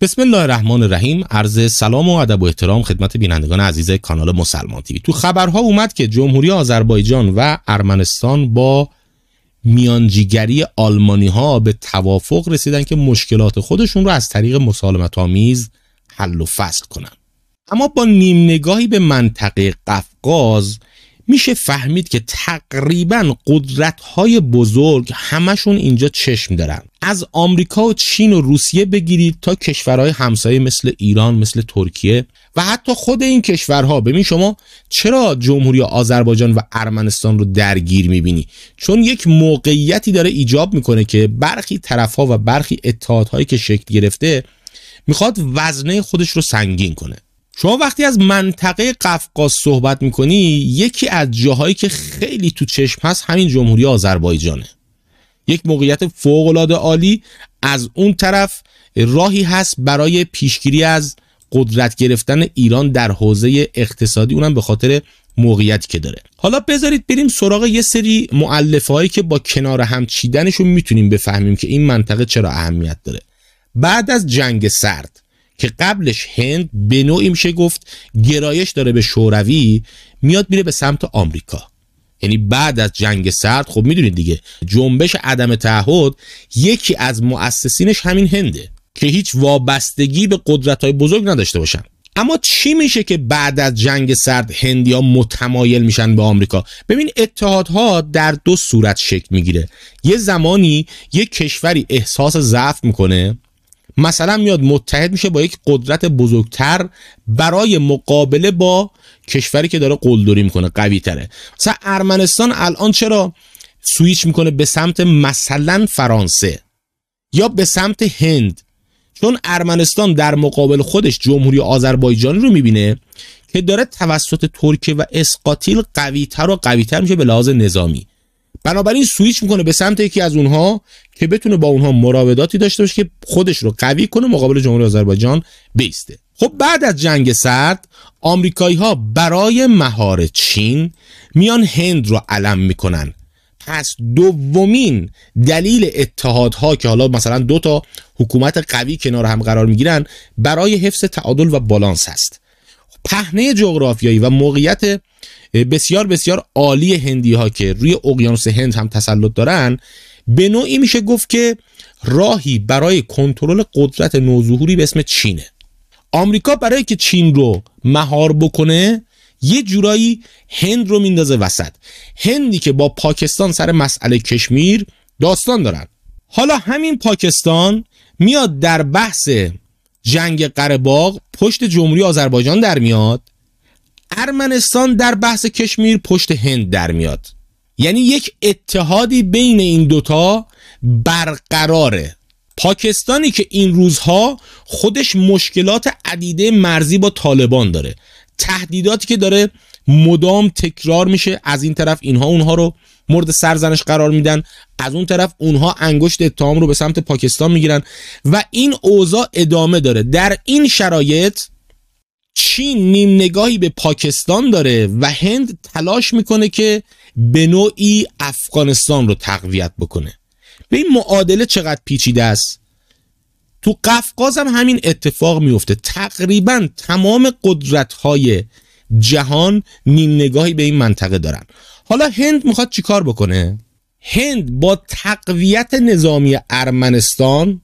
بسم الله الرحمن الرحیم عرض سلام و ادب و احترام خدمت بینندگان عزیز کانال مسلمان تیوی تو خبرها اومد که جمهوری آذربایجان و ارمنستان با میانجیگری آلمانی ها به توافق رسیدن که مشکلات خودشون رو از طریق مسالمت آمیز حل و فصل کنن اما با نیم نگاهی به منطقه قفقاز میشه فهمید که تقریبا قدرت های بزرگ همشون اینجا چشم دارن از آمریکا و چین و روسیه بگیرید تا کشورهای همسایه مثل ایران مثل ترکیه و حتی خود این کشورها ببین شما چرا جمهوری آذربایجان و ارمنستان رو درگیر میبینی چون یک موقعیتی داره ایجاب میکنه که برخی طرفها و برخی اتحادهایی که شکل گرفته میخواد وزنه خودش رو سنگین کنه شما وقتی از منطقه قفقاز صحبت میکنی یکی از جاهایی که خیلی تو چشم هست همین جمهوری آذربایجانه یک موقعیت فوقالعاده عالی از اون طرف راهی هست برای پیشگیری از قدرت گرفتن ایران در حوزه اقتصادی اونم به خاطر موقعیتی که داره حالا بذارید بریم سراغ یه سری معلف هایی که با کنار هم چیدنشون میتونیم بفهمیم که این منطقه چرا اهمیت داره بعد از جنگ سرد که قبلش هند به نوعی میشه گفت گرایش داره به شوروی میاد میره به سمت آمریکا یعنی بعد از جنگ سرد خب میدونید دیگه جنبش عدم تعهد یکی از مؤسسینش همین هنده که هیچ وابستگی به قدرت های بزرگ نداشته باشن اما چی میشه که بعد از جنگ سرد هندیا متمایل میشن به آمریکا ببین اتحادها در دو صورت شکل میگیره یه زمانی یه کشوری احساس ضعف میکنه مثلا میاد متحد میشه با یک قدرت بزرگتر برای مقابله با کشوری که داره قلدری میکنه قوی تره مثلا ارمنستان الان چرا سویچ میکنه به سمت مثلا فرانسه یا به سمت هند چون ارمنستان در مقابل خودش جمهوری آذربایجانی رو میبینه که داره توسط ترکیه و قوی قویتر و قویتر میشه به لحاظ نظامی بنابراین سویچ میکنه به سمت یکی از اونها که بتونه با اونها مراوداتی داشته باشه که خودش رو قوی کنه مقابل جمهوری آذربایجان بیسته خب بعد از جنگ سرد آمریکایی ها برای مهار چین میان هند رو علم میکنن پس دومین دلیل اتحادها که حالا مثلا دو تا حکومت قوی کنار هم قرار میگیرن برای حفظ تعادل و بالانس هست پهنه جغرافیایی و موقعیت بسیار بسیار عالی هندی ها که روی اقیانوس هند هم تسلط دارن به نوعی میشه گفت که راهی برای کنترل قدرت نوظهوری به اسم چینه آمریکا برای که چین رو مهار بکنه یه جورایی هند رو میندازه وسط هندی که با پاکستان سر مسئله کشمیر داستان دارن حالا همین پاکستان میاد در بحث جنگ قره پشت جمهوری آذربایجان در میاد ارمنستان در بحث کشمیر پشت هند در میاد یعنی یک اتحادی بین این دوتا برقراره پاکستانی که این روزها خودش مشکلات عدیده مرزی با طالبان داره تهدیداتی که داره مدام تکرار میشه از این طرف اینها اونها رو مورد سرزنش قرار میدن از اون طرف اونها انگشت اتهام رو به سمت پاکستان میگیرن و این اوضاع ادامه داره در این شرایط چین نیم نگاهی به پاکستان داره و هند تلاش میکنه که به نوعی افغانستان رو تقویت بکنه به این معادله چقدر پیچیده است تو قفقاز هم همین اتفاق میفته تقریبا تمام قدرت های جهان نیم نگاهی به این منطقه دارن حالا هند میخواد چیکار بکنه هند با تقویت نظامی ارمنستان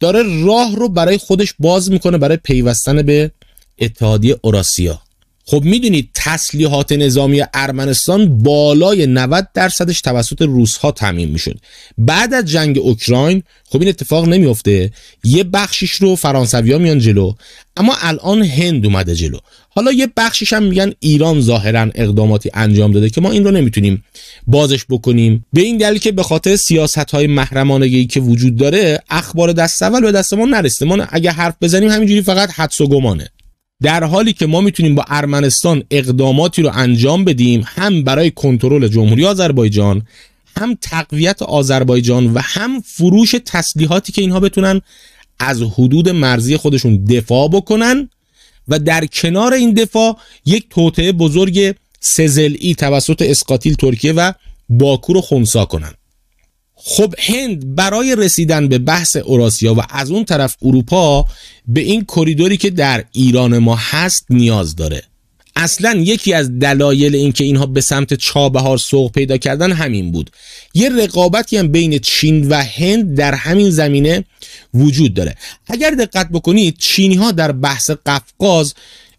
داره راه رو برای خودش باز میکنه برای پیوستن به اتحادیه اوراسیا خب میدونید تسلیحات نظامی ارمنستان بالای 90 درصدش توسط روس ها تمیم میشد بعد از جنگ اوکراین خب این اتفاق نمیفته یه بخشیش رو فرانسویا ها میان جلو اما الان هند اومده جلو حالا یه بخشیش هم میگن ایران ظاهرا اقداماتی انجام داده که ما این رو نمیتونیم بازش بکنیم به این دلیل که به خاطر سیاست های محرمانگی که وجود داره اخبار دست اول به دست ما ما اگه حرف بزنیم همینجوری فقط حدس و گمانه در حالی که ما میتونیم با ارمنستان اقداماتی رو انجام بدیم هم برای کنترل جمهوری آذربایجان هم تقویت آذربایجان و هم فروش تسلیحاتی که اینها بتونن از حدود مرزی خودشون دفاع بکنن و در کنار این دفاع یک توطعه بزرگ سزلئی توسط اسقاتیل ترکیه و باکو رو خونسا کنن خب هند برای رسیدن به بحث اوراسیا و از اون طرف اروپا به این کریدوری که در ایران ما هست نیاز داره اصلا یکی از دلایل اینکه اینها به سمت چابهار سوق پیدا کردن همین بود یه رقابتی هم بین چین و هند در همین زمینه وجود داره اگر دقت بکنید چینی ها در بحث قفقاز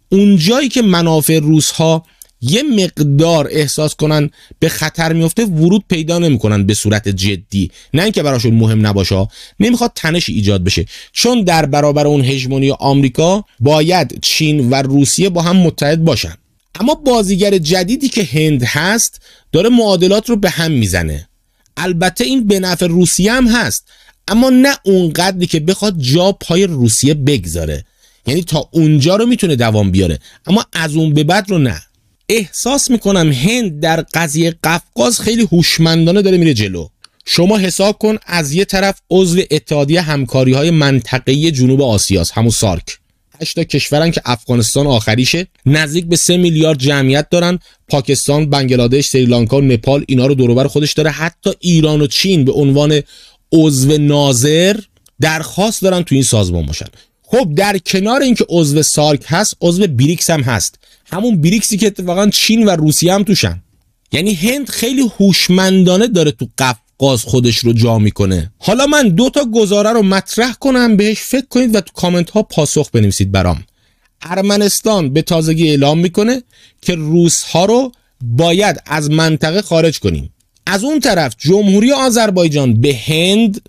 اونجایی که منافع روس ها یه مقدار احساس کنن به خطر میفته ورود پیدا نمیکنن به صورت جدی نه اینکه براشون مهم نباشه نمیخواد تنش ایجاد بشه چون در برابر اون هژمونی آمریکا باید چین و روسیه با هم متحد باشن اما بازیگر جدیدی که هند هست داره معادلات رو به هم میزنه البته این به نفع روسیه هم هست اما نه اونقدری که بخواد جا پای روسیه بگذاره یعنی تا اونجا رو میتونه دوام بیاره اما از اون به بعد رو نه احساس میکنم هند در قضیه قفقاز خیلی هوشمندانه داره میره جلو شما حساب کن از یه طرف عضو اتحادیه همکاری های منطقه جنوب آسیاست همون سارک هشتا کشورن که افغانستان آخریشه نزدیک به سه میلیارد جمعیت دارن پاکستان، بنگلادش، سریلانکا، نپال اینا رو دور خودش داره حتی ایران و چین به عنوان عضو ناظر درخواست دارن تو این سازمان باشن خب در کنار اینکه عضو سارک هست عضو بریکس هم هست همون بریکسی که اتفاقا چین و روسیه هم توشن یعنی هند خیلی هوشمندانه داره تو قفقاز خودش رو جا میکنه حالا من دو تا گزاره رو مطرح کنم بهش فکر کنید و تو کامنت ها پاسخ بنویسید برام ارمنستان به تازگی اعلام میکنه که روس ها رو باید از منطقه خارج کنیم از اون طرف جمهوری آذربایجان به هند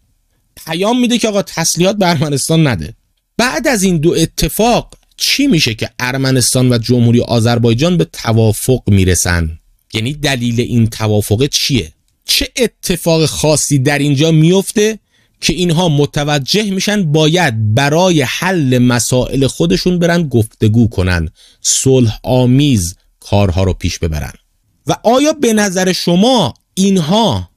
پیام میده که آقا تسلیحات به ارمنستان نده بعد از این دو اتفاق چی میشه که ارمنستان و جمهوری آذربایجان به توافق میرسن یعنی دلیل این توافق چیه چه اتفاق خاصی در اینجا میفته که اینها متوجه میشن باید برای حل مسائل خودشون برن گفتگو کنن صلح آمیز کارها رو پیش ببرن و آیا به نظر شما اینها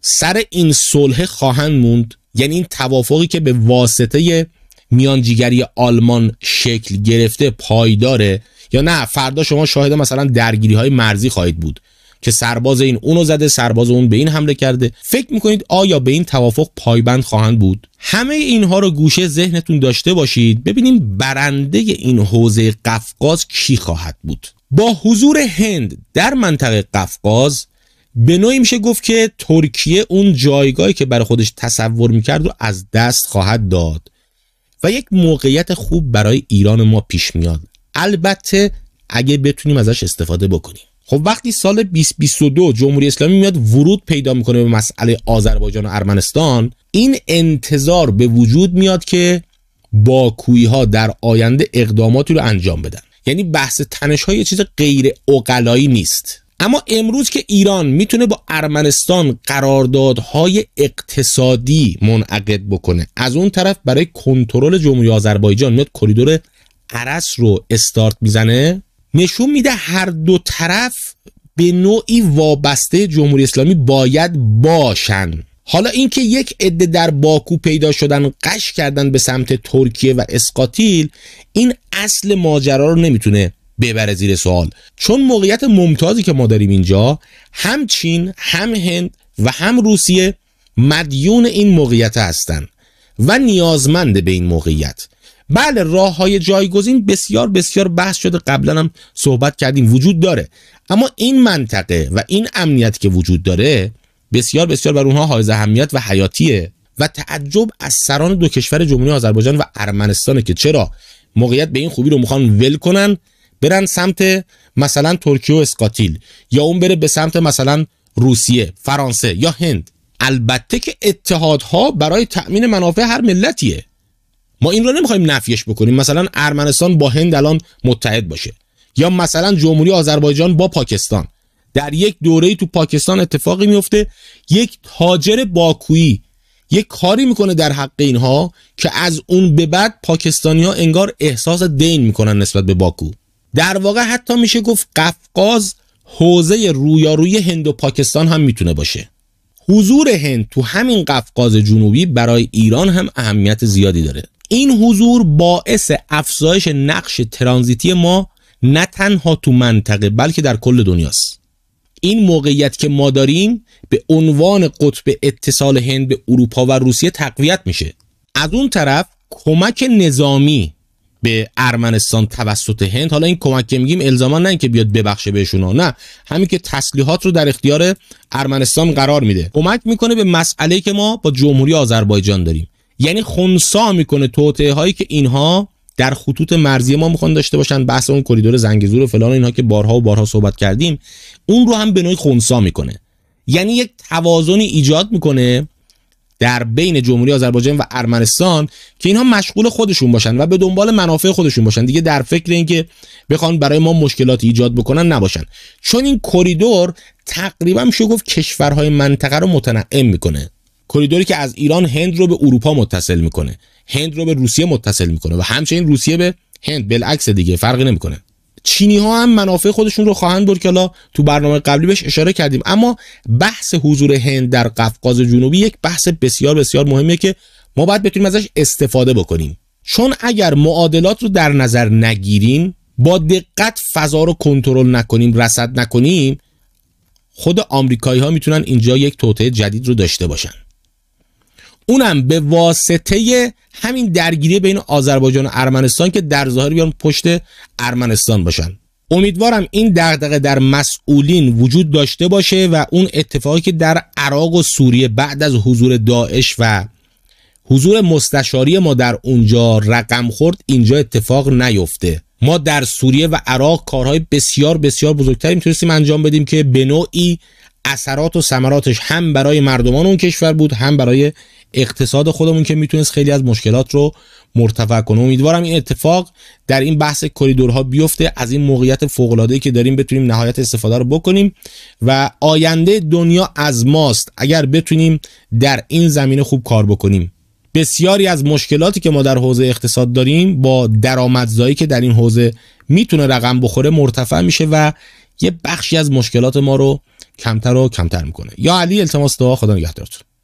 سر این صلح خواهند موند یعنی این توافقی که به واسطه میانجیگری آلمان شکل گرفته پایداره یا نه فردا شما شاهد مثلا درگیری های مرزی خواهید بود که سرباز این اونو زده سرباز اون به این حمله کرده فکر میکنید آیا به این توافق پایبند خواهند بود همه اینها رو گوشه ذهنتون داشته باشید ببینیم برنده این حوزه قفقاز کی خواهد بود با حضور هند در منطقه قفقاز به نوعی میشه گفت که ترکیه اون جایگاهی که برای خودش تصور میکرد رو از دست خواهد داد و یک موقعیت خوب برای ایران ما پیش میاد البته اگه بتونیم ازش استفاده بکنیم خب وقتی سال 2022 جمهوری اسلامی میاد ورود پیدا میکنه به مسئله آذربایجان و ارمنستان این انتظار به وجود میاد که باکویی ها در آینده اقداماتی رو انجام بدن یعنی بحث تنش های چیز غیر اقلایی نیست اما امروز که ایران میتونه با ارمنستان قراردادهای اقتصادی منعقد بکنه از اون طرف برای کنترل جمهوری آذربایجان میاد کریدور عرس رو استارت میزنه نشون میده هر دو طرف به نوعی وابسته جمهوری اسلامی باید باشن حالا اینکه یک عده در باکو پیدا شدن قش کردن به سمت ترکیه و اسکاتیل این اصل ماجرا رو نمیتونه ببره زیر سوال چون موقعیت ممتازی که ما داریم اینجا هم چین هم هند و هم روسیه مدیون این موقعیت هستند و نیازمند به این موقعیت بله راه های جایگزین بسیار بسیار بحث شده قبلا هم صحبت کردیم وجود داره اما این منطقه و این امنیت که وجود داره بسیار بسیار بر اونها حائز اهمیت و حیاتیه و تعجب از سران دو کشور جمهوری آذربایجان و ارمنستانه که چرا موقعیت به این خوبی رو میخوان ول کنن برن سمت مثلا ترکیه و اسکاتیل یا اون بره به سمت مثلا روسیه فرانسه یا هند البته که اتحادها برای تأمین منافع هر ملتیه ما این رو نمیخوایم نفیش بکنیم مثلا ارمنستان با هند الان متحد باشه یا مثلا جمهوری آذربایجان با پاکستان در یک دوره تو پاکستان اتفاقی میفته یک تاجر باکویی یک کاری میکنه در حق اینها که از اون به بعد پاکستانی ها انگار احساس دین میکنن نسبت به باکو در واقع حتی میشه گفت قفقاز حوزه رویارویی هند و پاکستان هم میتونه باشه حضور هند تو همین قفقاز جنوبی برای ایران هم اهمیت زیادی داره این حضور باعث افزایش نقش ترانزیتی ما نه تنها تو منطقه بلکه در کل دنیاست این موقعیت که ما داریم به عنوان قطب اتصال هند به اروپا و روسیه تقویت میشه از اون طرف کمک نظامی به ارمنستان توسط هند حالا این کمک که میگیم الزاما نه که بیاد ببخشه بهشون نه همین که تسلیحات رو در اختیار ارمنستان قرار میده کمک میکنه به مسئله که ما با جمهوری آذربایجان داریم یعنی خونسا میکنه توطئه هایی که اینها در خطوط مرزی ما میخوان داشته باشن بحث اون کریدور زنگزور و فلان اینها که بارها و بارها صحبت کردیم اون رو هم به نوعی خونسا میکنه یعنی یک توازنی ایجاد میکنه در بین جمهوری آذربایجان و ارمنستان که اینها مشغول خودشون باشن و به دنبال منافع خودشون باشن دیگه در فکر اینکه بخوان برای ما مشکلات ایجاد بکنن نباشن چون این کریدور تقریبا میشه گفت کشورهای منطقه رو متنعم میکنه کریدوری که از ایران هند رو به اروپا متصل میکنه هند رو به روسیه متصل میکنه و همچنین روسیه به هند بالعکس دیگه فرقی نمیکنه چینی ها هم منافع خودشون رو خواهند برد که تو برنامه قبلی بهش اشاره کردیم اما بحث حضور هند در قفقاز جنوبی یک بحث بسیار بسیار مهمه که ما باید بتونیم ازش استفاده بکنیم چون اگر معادلات رو در نظر نگیریم با دقت فضا رو کنترل نکنیم رصد نکنیم خود آمریکایی ها میتونن اینجا یک توطعه جدید رو داشته باشن اونم به واسطه همین درگیری بین آذربایجان و ارمنستان که در ظاهر بیان پشت ارمنستان باشن امیدوارم این دغدغه در مسئولین وجود داشته باشه و اون اتفاقی که در عراق و سوریه بعد از حضور داعش و حضور مستشاری ما در اونجا رقم خورد اینجا اتفاق نیفته ما در سوریه و عراق کارهای بسیار بسیار بزرگتری میتونستیم انجام بدیم که به نوعی اثرات و ثمراتش هم برای مردمان اون کشور بود هم برای اقتصاد خودمون که میتونست خیلی از مشکلات رو مرتفع کنه امیدوارم این اتفاق در این بحث کریدورها بیفته از این موقعیت فوق العاده که داریم بتونیم نهایت استفاده رو بکنیم و آینده دنیا از ماست اگر بتونیم در این زمینه خوب کار بکنیم بسیاری از مشکلاتی که ما در حوزه اقتصاد داریم با درآمدزایی که در این حوزه میتونه رقم بخوره مرتفع میشه و یه بخشی از مشکلات ما رو کمتر و کمتر میکنه یا علی التماس دعا خدا نگهدارتون